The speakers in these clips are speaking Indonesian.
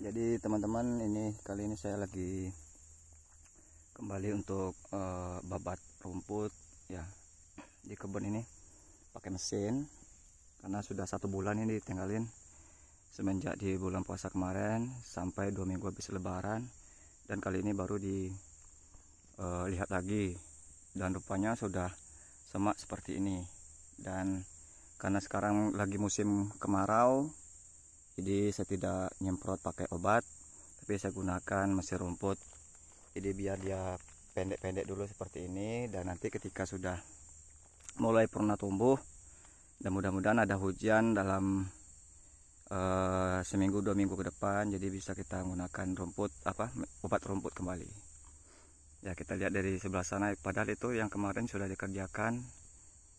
jadi teman-teman ini kali ini saya lagi kembali untuk uh, babat rumput ya di kebun ini pakai mesin karena sudah satu bulan ini ditinggalin semenjak di bulan puasa kemarin sampai dua minggu habis lebaran dan kali ini baru dilihat eh, uh, lagi dan rupanya sudah semak seperti ini dan karena sekarang lagi musim kemarau jadi saya tidak nyemprot pakai obat tapi saya gunakan mesin rumput jadi biar dia pendek-pendek dulu seperti ini dan nanti ketika sudah mulai pernah tumbuh dan mudah-mudahan ada hujan dalam uh, seminggu dua minggu ke depan jadi bisa kita gunakan rumput apa obat rumput kembali ya kita lihat dari sebelah sana padahal itu yang kemarin sudah dikerjakan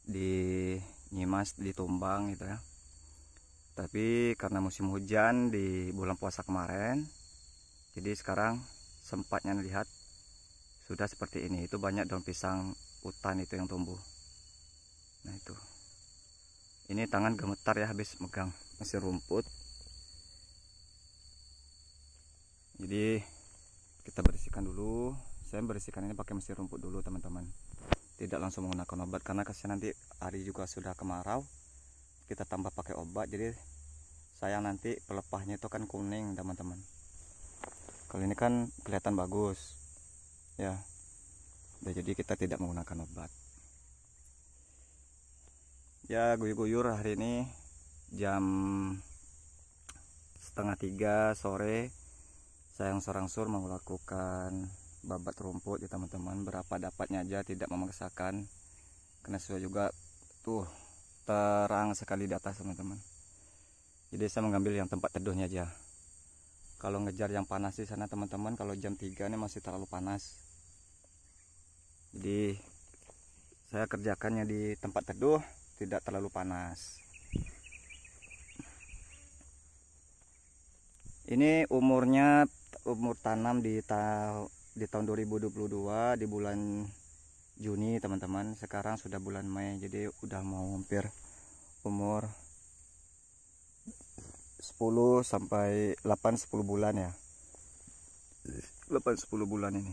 di Nyimas ditumbang gitu ya tapi karena musim hujan di bulan puasa kemarin jadi sekarang sempatnya lihat sudah seperti ini itu banyak daun pisang hutan itu yang tumbuh nah itu ini tangan gemetar ya habis megang masih rumput jadi kita bersihkan dulu saya bersihkan ini pakai mesin rumput dulu teman-teman tidak langsung menggunakan obat karena kasihan nanti hari juga sudah kemarau kita tambah pakai obat jadi sayang nanti pelepahnya itu kan kuning teman-teman kalau ini kan kelihatan bagus ya jadi kita tidak menggunakan obat ya guyur-guyur hari ini jam setengah tiga sore Saya sayang mau melakukan babat rumput ya teman-teman berapa dapatnya aja tidak memaksakan karena sudah juga tuh terang sekali di atas teman-teman jadi saya mengambil yang tempat teduhnya aja kalau ngejar yang panas di sana teman-teman kalau jam 3 ini masih terlalu panas jadi saya kerjakannya di tempat teduh tidak terlalu panas ini umurnya umur tanam di, ta di tahun 2022 di bulan Juni teman-teman sekarang sudah bulan Mei jadi udah mau hampir umur 10 sampai 8 10 bulan ya. 8 10 bulan ini.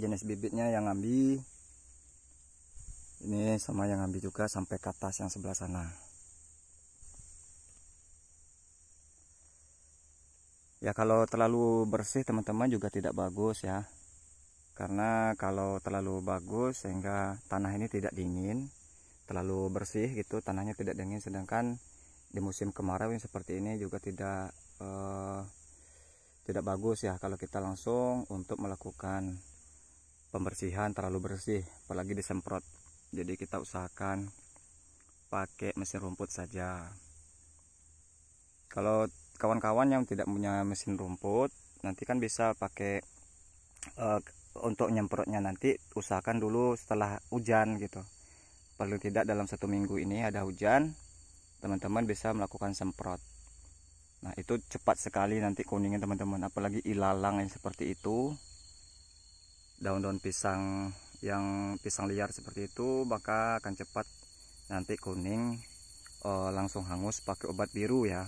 Jenis bibitnya yang ambil ini sama yang ambil juga sampai ke atas yang sebelah sana. Ya kalau terlalu bersih teman-teman juga tidak bagus ya. Karena kalau terlalu bagus sehingga tanah ini tidak dingin, terlalu bersih gitu tanahnya tidak dingin sedangkan di musim kemarau yang seperti ini juga tidak eh, tidak bagus ya kalau kita langsung untuk melakukan pembersihan terlalu bersih apalagi disemprot jadi kita usahakan pakai mesin rumput saja kalau kawan-kawan yang tidak punya mesin rumput nanti kan bisa pakai eh, untuk nyemprotnya nanti usahakan dulu setelah hujan gitu paling tidak dalam satu minggu ini ada hujan teman-teman bisa melakukan semprot nah itu cepat sekali nanti kuningnya teman-teman apalagi ilalang yang seperti itu daun-daun pisang yang pisang liar seperti itu maka akan cepat nanti kuning eh, langsung hangus pakai obat biru ya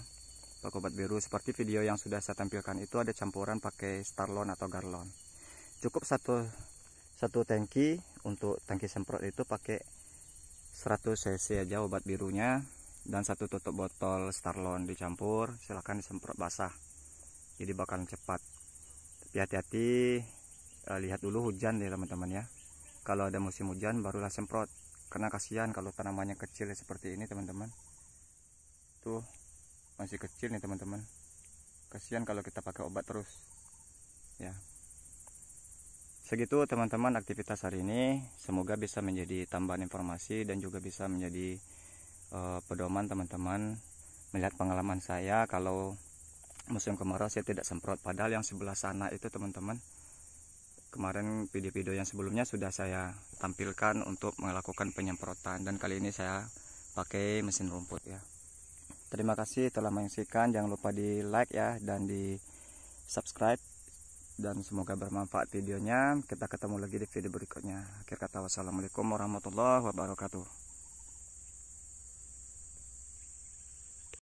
pakai obat biru seperti video yang sudah saya tampilkan itu ada campuran pakai starlon atau garlon cukup satu satu tangki untuk tangki semprot itu pakai 100 cc aja obat birunya dan satu tutup botol starlon dicampur silahkan disemprot basah jadi bakalan cepat tapi hati-hati eh, lihat dulu hujan deh teman-teman ya kalau ada musim hujan barulah semprot karena kasihan kalau tanamannya kecil seperti ini teman-teman tuh masih kecil nih teman-teman kasihan kalau kita pakai obat terus ya segitu teman-teman aktivitas hari ini semoga bisa menjadi tambahan informasi dan juga bisa menjadi uh, pedoman teman-teman melihat pengalaman saya kalau musim kemarau saya tidak semprot padahal yang sebelah sana itu teman-teman kemarin video-video yang sebelumnya sudah saya tampilkan untuk melakukan penyemprotan dan kali ini saya pakai mesin rumput ya terima kasih telah menyaksikan jangan lupa di like ya dan di subscribe dan semoga bermanfaat videonya kita ketemu lagi di video berikutnya akhir kata wassalamualaikum warahmatullahi wabarakatuh